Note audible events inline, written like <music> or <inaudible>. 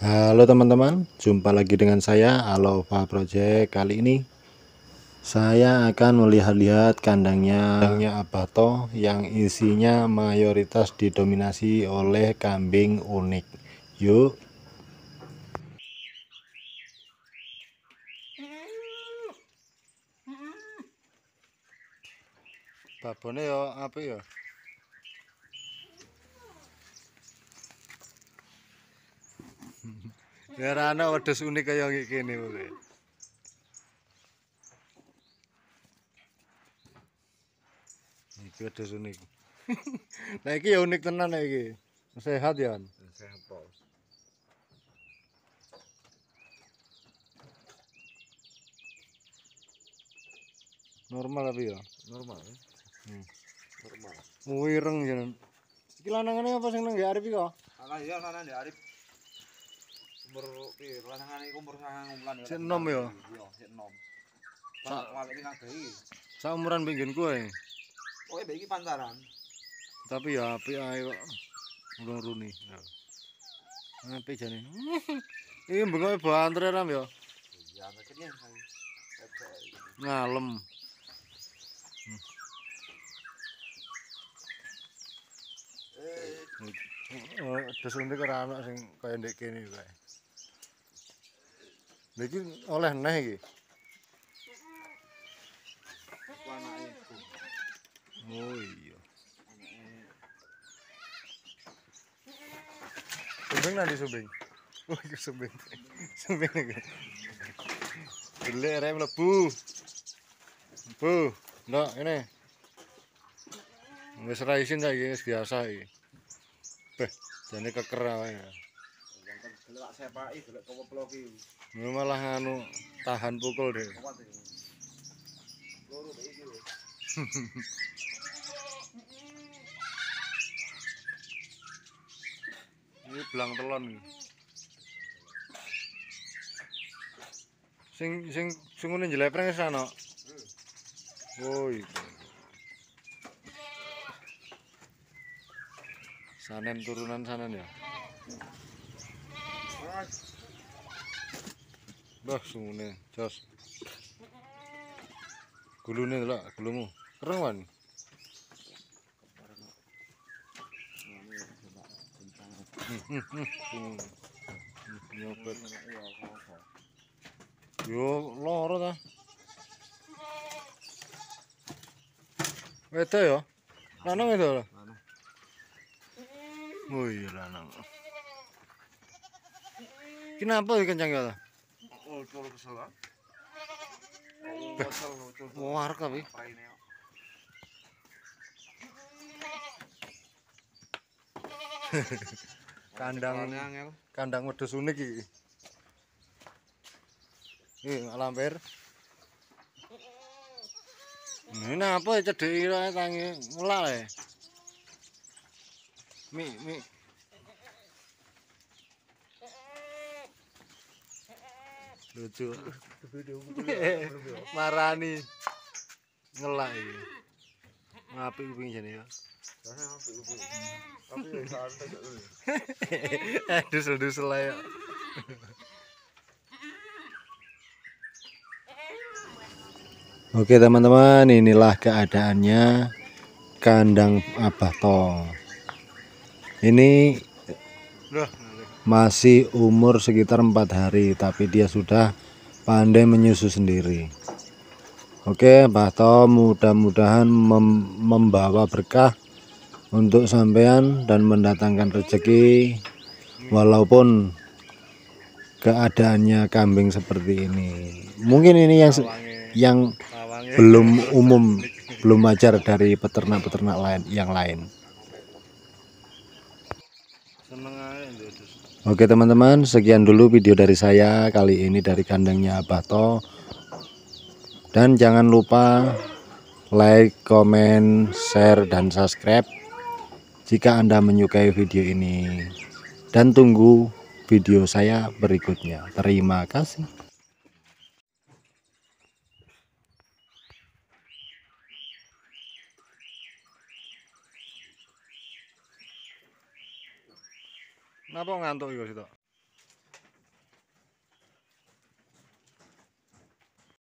Halo teman-teman, jumpa lagi dengan saya Alova Project. Kali ini saya akan melihat-lihat kandangnya, kandangnya abato yang isinya mayoritas didominasi oleh kambing unik. Yuk babone yo apik yo Ya ora ana unik kaya ngene kowe. Iki wedhus unik. nah <laughs> ini ya unik tenan ini. Sehat ya. Sehat, paus. Normal tapi ya. Normal. Hmm. Normal. Muireng jeneng. kilanangan ini apa sih? nang Arif iki kok? Alah iya lanang Arif. umur piye? Lanangan iku umur 6 bulan ya. Sik 6 ya. Iya, sik 6. Lah iki ngadei. Sa umuran pinggir kowe. Oh, iki pantaran. Tapi ya api ae kok ngluruni. Ngapi jane. Iki bengok bantre ram ya. Iya, ngene iki. Ngalem. Eh, Eh, terus ndek ora ana sing kaya ndek kene kae. Lagi oleh neh iki. Oh iya. Subing nanti subing. Oh iki subing. Subing iki. rem lebu. Bu, ndak ini. Wis ra isin saiki wis biasa iki. Beh, jane keker ya. gelak sepai gelak kau pelogi ini malah anu tahan pukul deh kau mati peluru deh itu <laughs> ini belang telon nih sing sing sing ngene jlepreng wis ana hmm. sanen turunan sanen ya Mas. Bah, sungune, jos. Gulune lho, gulumu. Keren, Wan. Yo loro ta. Wedo yo. Lanang itu lho. Lanang. Oh iya lanang. Kenapa ikan kencang ya? kandang kandang wedus unik iki. Ih, alamper. Ini apa ya cedek ira tangi ngelak ya. Mi mi lucu <laughs> ya, ya. marani ngelak ini ngapi kuping jane ya, ya <laughs> eh dusel-dusel ya Oke teman-teman inilah keadaannya kandang Abah Tol ini Loh masih umur sekitar empat hari tapi dia sudah pandai menyusu sendiri oke Tom, mudah-mudahan mem membawa berkah untuk sampean dan mendatangkan rezeki walaupun keadaannya kambing seperti ini mungkin ini yang yang belum umum belum ajar dari peternak-peternak lain yang lain Oke teman-teman sekian dulu video dari saya kali ini dari kandangnya Bato dan jangan lupa like comment share dan subscribe jika anda menyukai video ini dan tunggu video saya berikutnya terima kasih 那保安多一个知道。